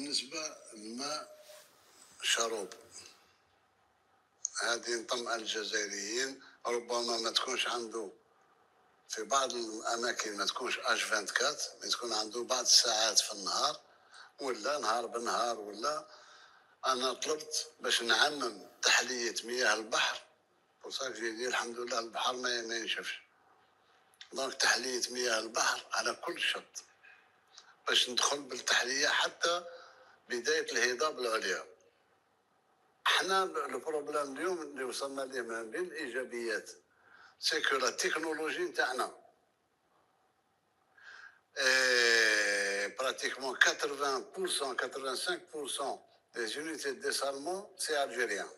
بالنسبة الماء شروب هذه نطمع الجزائريين ربما ما تكونش عنده في بعض الأماكن ما تكونش اش 24 ما تكون عنده بعض الساعات في النهار ولا نهار بنهار ولا أنا طلبت باش نعمم تحلية مياه البحر وصار جديد الحمد لله البحر ما ينشفش دونك تحلية مياه البحر على كل شط باش ندخل بالتحلية حتى بدايه الهضاب العليا حنا البروبليم اليوم اللي وصلنا ليه ما بين الايجابيات سكو لا تكنولوجي نتاعنا براتيكمون 80% 85% des unités de dessalement c'est algérien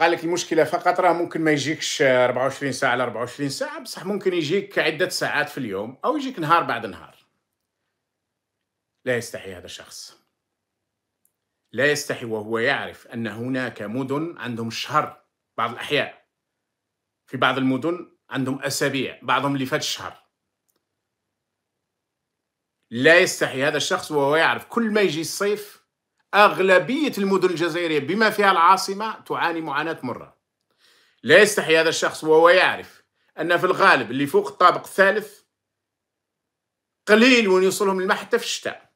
قال لك المشكله فقط راه ممكن ما يجيكش 24 ساعه على 24 ساعه بصح ممكن يجيك عده ساعات في اليوم او يجيك نهار بعد نهار لا يستحي هذا الشخص لا يستحي وهو يعرف ان هناك مدن عندهم شهر بعض الاحياء في بعض المدن عندهم اسابيع بعضهم اللي فات الشهر لا يستحي هذا الشخص وهو يعرف كل ما يجي الصيف أغلبية المدن الجزائرية بما فيها العاصمة تعاني معاناة مرة لا يستحي هذا الشخص وهو يعرف أن في الغالب اللي فوق الطابق الثالث قليل وين يوصلهم الماء حتى في الشتاء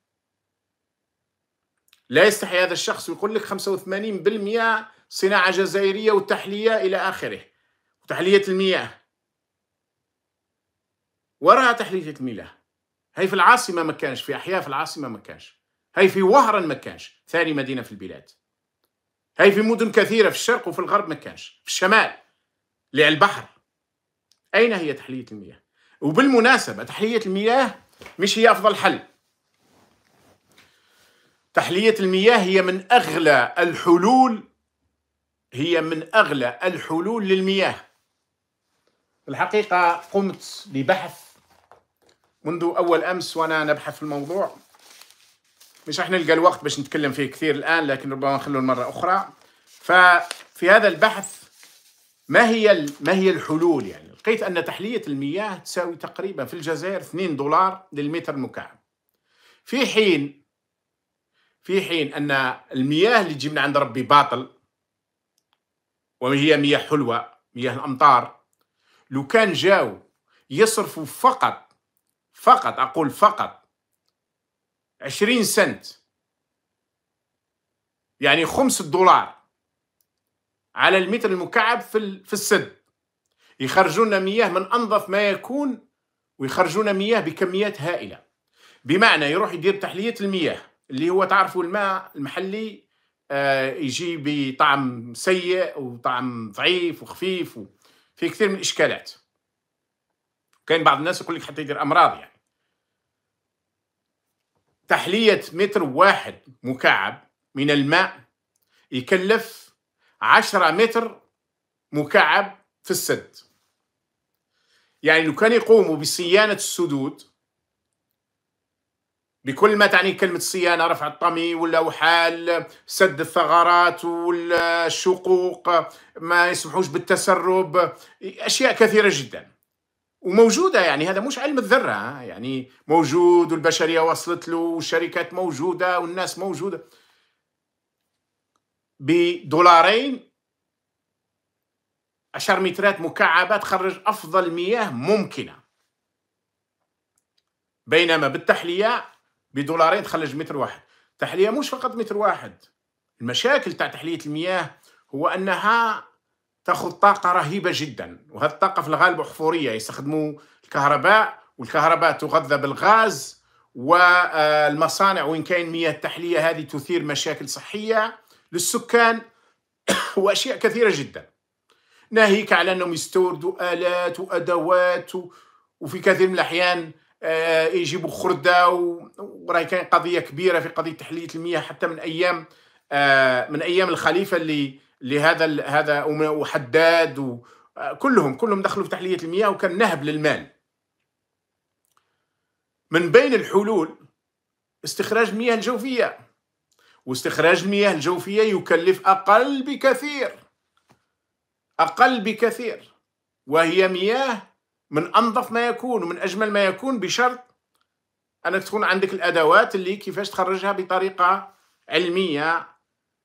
لا يستحي هذا الشخص ويقول لك 85% صناعة جزائرية وتحلية إلى آخره وتحلية المياه وراها تحلية المياه هي في العاصمة ما كانش في أحياء في العاصمة ما كانش هاي في وهران ما كانش ثاني مدينة في البلاد هاي في مدن كثيرة في الشرق وفي الغرب ما كانش في الشمال اللي على البحر أين هي تحلية المياه وبالمناسبة تحلية المياه مش هي أفضل حل تحلية المياه هي من أغلى الحلول هي من أغلى الحلول للمياه الحقيقة قمت ببحث منذ أول أمس وأنا نبحث في الموضوع مش راح نلقى الوقت باش نتكلم فيه كثير الآن لكن ربما نخلوه مرة أخرى ففي هذا البحث ما هي ما هي الحلول يعني لقيت أن تحلية المياه تساوي تقريبا في الجزائر 2 دولار للمتر مكعب في حين في حين أن المياه اللي تجي من عند ربي باطل وهي مياه حلوة مياه الأمطار لو كان جاو يصرفوا فقط فقط أقول فقط 20 سنت يعني خمس دولار على المتر المكعب في في السد يخرجون مياه من انظف ما يكون ويخرجون مياه بكميات هائله بمعنى يروح يدير تحليه المياه اللي هو تعرفوا الماء المحلي آه، يجي بطعم سيء وطعم ضعيف وخفيف وفي كثير من الاشكالات كاين بعض الناس يقول لك حتى يدير امراض يعني تحلية متر واحد مكعب من الماء يكلف عشرة متر مكعب في السد يعني لو كان يقوموا بصيانة السدود بكل ما تعني كلمة صيانة رفع الطمي والأوحال سد الثغرات والشقوق ما يسمحوش بالتسرب أشياء كثيرة جداً وموجوده يعني هذا مش علم الذره يعني موجود والبشريه وصلت له والشركات موجوده والناس موجوده بدولارين عشر مترات مكعبة تخرج أفضل مياه ممكنة بينما بالتحلية بدولارين تخرج متر واحد تحلية مش فقط متر واحد المشاكل تاع تحلية المياه هو أنها تاخذ طاقه رهيبه جدا وهذه الطاقه في الغالب احفوريه يستخدموا الكهرباء والكهرباء تغذى بالغاز والمصانع وين كاين مياه التحليه هذه تثير مشاكل صحيه للسكان واشياء كثيره جدا ناهيك على انهم يستوردوا الات وادوات وفي كثير من الاحيان آه، يجيبوا خرده وراهي وراي كاين قضيه كبيره في قضيه تحليه المياه حتى من ايام آه، من ايام الخليفه اللي لهذا هذا وحداد وكلهم كلهم دخلوا في تحليه المياه وكان نهب للمال من بين الحلول استخراج المياه الجوفيه واستخراج المياه الجوفيه يكلف اقل بكثير اقل بكثير وهي مياه من انظف ما يكون ومن اجمل ما يكون بشرط انك تكون عندك الادوات اللي كيفاش تخرجها بطريقه علميه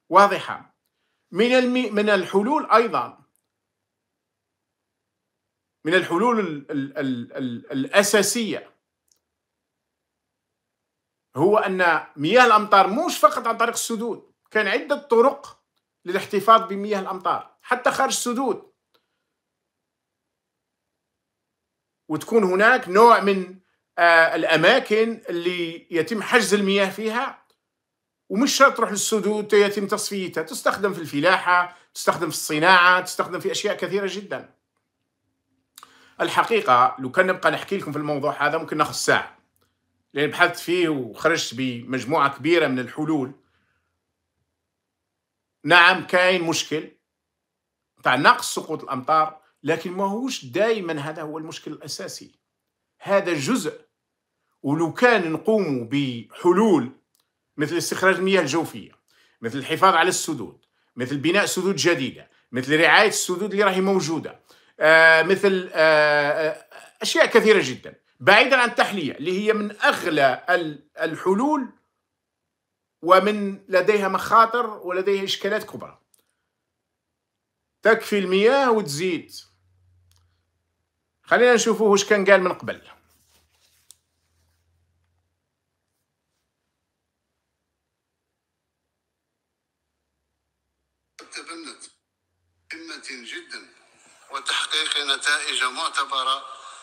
واضحه من المي من الحلول ايضا من الحلول الـ الـ الـ الـ الاساسيه هو ان مياه الامطار مش فقط عن طريق السدود كان عده طرق للاحتفاظ بمياه الامطار حتى خارج السدود وتكون هناك نوع من آه، الاماكن اللي يتم حجز المياه فيها ومش شرط تروح للسدود يتم تصفيتها تستخدم في الفلاحة تستخدم في الصناعة تستخدم في أشياء كثيرة جدا الحقيقة لو كان نبقى نحكي لكم في الموضوع هذا ممكن ناخذ ساعة لأن بحثت فيه وخرجت بمجموعة كبيرة من الحلول نعم كاين مشكل تاع نقص سقوط الأمطار لكن ماهوش دائما هذا هو المشكل الأساسي هذا جزء ولو كان نقوم بحلول مثل استخراج المياه الجوفيه مثل الحفاظ على السدود مثل بناء سدود جديده مثل رعايه السدود اللي راهي موجوده آه، مثل آه، آه، اشياء كثيره جدا بعيدا عن التحليه اللي هي من اغلى الحلول ومن لديها مخاطر ولديها اشكالات كبرى تكفي المياه وتزيد خلينا نشوفوا واش كان قال من قبل السفر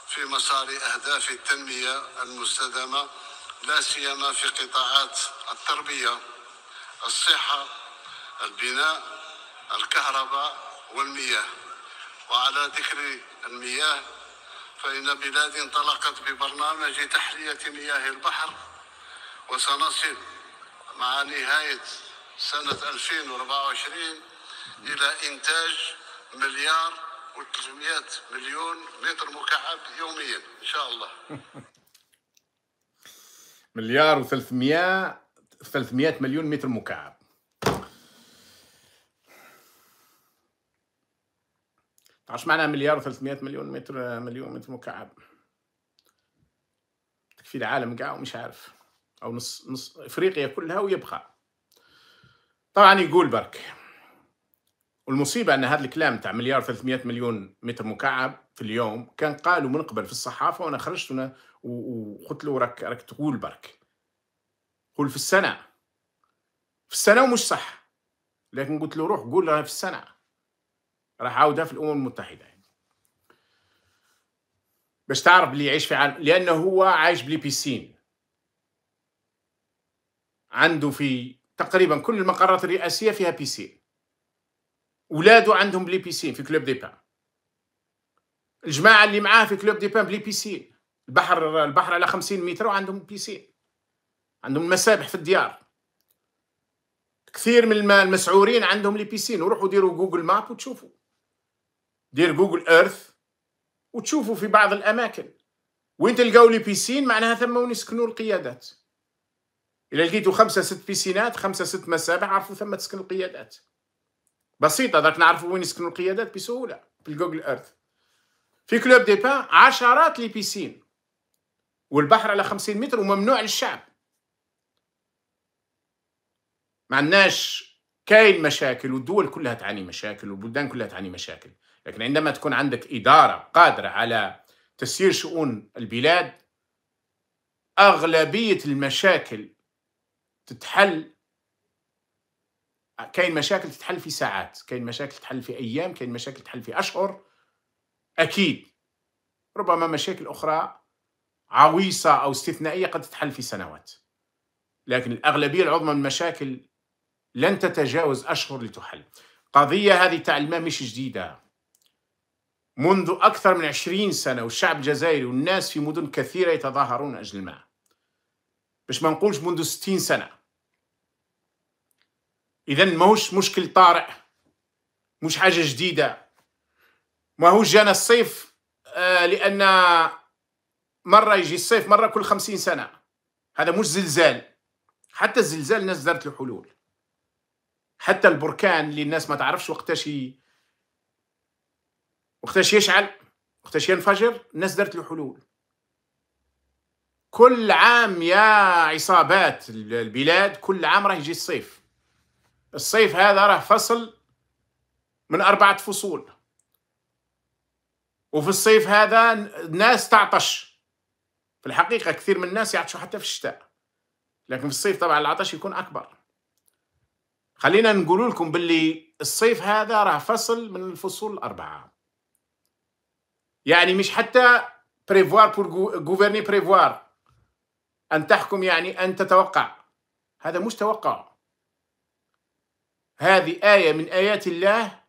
في مسار أهداف التنمية المستدامة لا سيما في قطاعات التربية الصحة البناء الكهرباء والمياه وعلى ذكر المياه فإن بلادي انطلقت ببرنامج تحلية مياه البحر وسنصل مع نهاية سنة 2024 إلى إنتاج مليار و300 مليون متر مكعب يوميا ان شاء الله مليار و300 300 مليون متر مكعب تعرفش معنى مليار و300 مليون متر مليون متر مكعب تكفي العالم كاع ومش عارف او نص نص افريقيا كلها ويبقى طبعا يقول برك والمصيبة أن هذا الكلام تاع مليار 300 مليون متر مكعب في اليوم كان قالوا من قبل في الصحافة وأنا خرجت هنا وقلت له راك راك تقول برك قول في السنة في السنة ومش صح لكن قلت له روح قول في السنة راح عاودها في الأمم المتحدة يعني. باش تعرف اللي يعيش في عالم لأنه هو عايش بلي بيسين عنده في تقريبا كل المقرات الرئاسية فيها بيسين ولادو عندهم بلي بيسين في كلوب دي بان الجماعه اللي معاه في كلوب دي بان بلي بيسين البحر البحر على خمسين متر وعندهم بيسين عندهم المسابح في الديار كثير من المسعورين عندهم لي بيسين وروحوا ديروا جوجل ماب وتشوفوا دير جوجل ايرث وتشوفوا في بعض الاماكن وين تلقاو لي بيسين معناها ثم وين يسكنوا القيادات الا لقيتوا خمسه ست بيسينات خمسه ست مسابح عرفوا ثم تسكن القيادات بسيطه درك نعرفوا وين يسكنوا القيادات بسهوله بالجوجل ايرث في كلوب دي بان عشرات لي بيسين والبحر على خمسين متر وممنوع للشعب ما عندناش كاين مشاكل والدول كلها تعاني مشاكل والبلدان كلها تعاني مشاكل لكن عندما تكون عندك إدارة قادرة على تسيير شؤون البلاد أغلبية المشاكل تتحل كاين مشاكل تتحل في ساعات كاين مشاكل تتحل في ايام كاين مشاكل تتحل في اشهر اكيد ربما مشاكل اخرى عويصه او استثنائيه قد تتحل في سنوات لكن الاغلبيه العظمى من المشاكل لن تتجاوز اشهر لتحل قضيه هذه تاع الماء مش جديده منذ اكثر من عشرين سنه والشعب الجزائري والناس في مدن كثيره يتظاهرون اجل الماء باش ما نقولش منذ ستين سنه اذا ماهوش مشكل طارئ مش حاجه جديده ماهوش جانا الصيف آه لان مره يجي الصيف مره كل خمسين سنه هذا مش زلزال حتى الزلزال الناس دارت له حلول حتى البركان اللي الناس ما تعرفش وقتاش وقتاش يشعل وقتاش ينفجر الناس دارت له حلول كل عام يا عصابات البلاد كل عام راه يجي الصيف الصيف هذا راه فصل من أربعة فصول وفي الصيف هذا الناس تعطش في الحقيقة كثير من الناس يعطشوا حتى في الشتاء لكن في الصيف طبعا العطش يكون أكبر خلينا نقول لكم باللي الصيف هذا راه فصل من الفصول الأربعة يعني مش حتى بريفوار بور غوفرني بريفوار أن تحكم يعني أن تتوقع هذا مش توقع هذه آية من آيات الله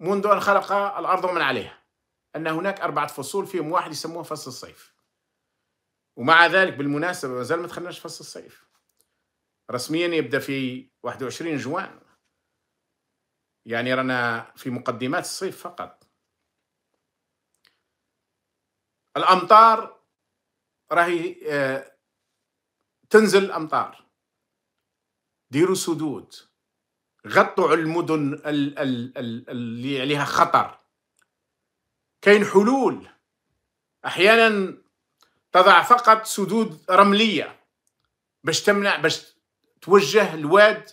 منذ أن خلق الأرض ومن عليها أن هناك أربعة فصول فيهم واحد يسموه فصل الصيف ومع ذلك بالمناسبة ما زال ما دخلناش فصل الصيف رسميا يبدأ في 21 جوان يعني رانا في مقدمات الصيف فقط الأمطار راهي آه، تنزل الأمطار ديروا سدود غطوا على المدن اللي عليها خطر كاين حلول احيانا تضع فقط سدود رمليه باش تمنع باش توجه الواد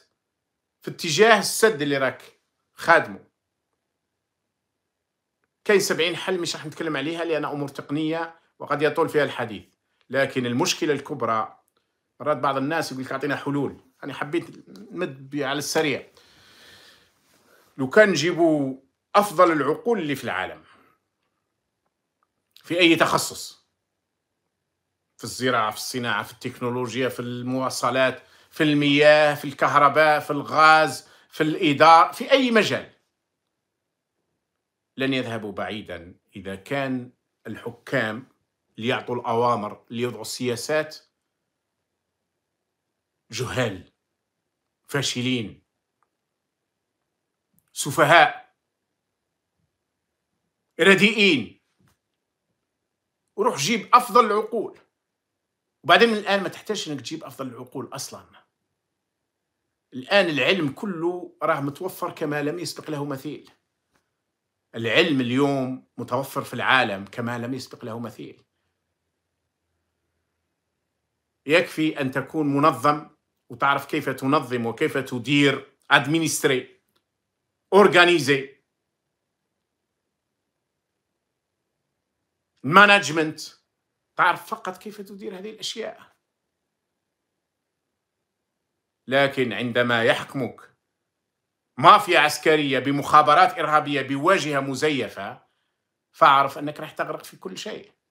في اتجاه السد اللي راك خادمه كاين 70 حل مش راح نتكلم عليها لان امور تقنيه وقد يطول فيها الحديث لكن المشكله الكبرى مرات بعض الناس يقول لك اعطينا حلول انا حبيت نمد على السريع لو كان نجيبوا أفضل العقول اللي في العالم في أي تخصص في الزراعة في الصناعة في التكنولوجيا في المواصلات في المياه في الكهرباء في الغاز في الإدارة في أي مجال لن يذهبوا بعيدا إذا كان الحكام اللي يعطوا الأوامر اللي يضعوا السياسات جهال فاشلين سفهاء رديئين وروح جيب افضل العقول وبعدين من الان ما تحتاجش انك تجيب افضل العقول اصلا الان العلم كله راه متوفر كما لم يسبق له مثيل العلم اليوم متوفر في العالم كما لم يسبق له مثيل يكفي ان تكون منظم وتعرف كيف تنظم وكيف تدير ادمينستري organisé. مانجمنت تعرف فقط كيف تدير هذه الأشياء لكن عندما يحكمك مافيا عسكرية بمخابرات إرهابية بواجهة مزيفة فاعرف أنك راح تغرق في كل شيء